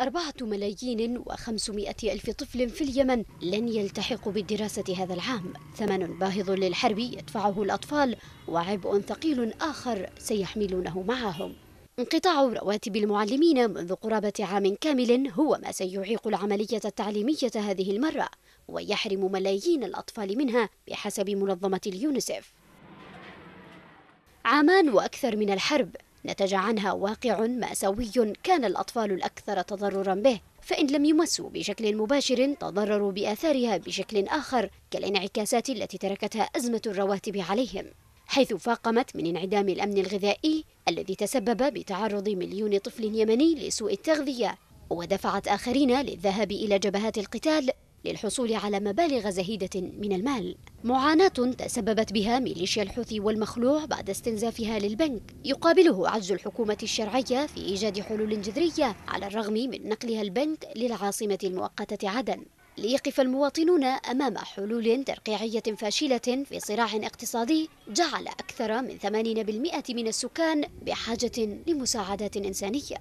أربعة ملايين وخمسمائة ألف طفل في اليمن لن يلتحق بالدراسة هذا العام ثمن باهظ للحرب يدفعه الأطفال وعبء ثقيل آخر سيحملونه معهم انقطاع رواتب المعلمين منذ قرابة عام كامل هو ما سيعيق العملية التعليمية هذه المرة ويحرم ملايين الأطفال منها بحسب منظمة اليونسيف عامان وأكثر من الحرب نتج عنها واقع مأساوي كان الأطفال الأكثر تضررا به فإن لم يمسوا بشكل مباشر تضرروا بآثارها بشكل آخر كالانعكاسات التي تركتها أزمة الرواتب عليهم حيث فاقمت من انعدام الأمن الغذائي الذي تسبب بتعرض مليون طفل يمني لسوء التغذية ودفعت آخرين للذهاب إلى جبهات القتال للحصول على مبالغ زهيدة من المال معاناة تسببت بها ميليشيا الحوثي والمخلوع بعد استنزافها للبنك يقابله عجز الحكومة الشرعية في إيجاد حلول جذرية على الرغم من نقلها البنك للعاصمة المؤقتة عدن ليقف المواطنون أمام حلول ترقيعية فاشلة في صراع اقتصادي جعل أكثر من 80% من السكان بحاجة لمساعدات إنسانية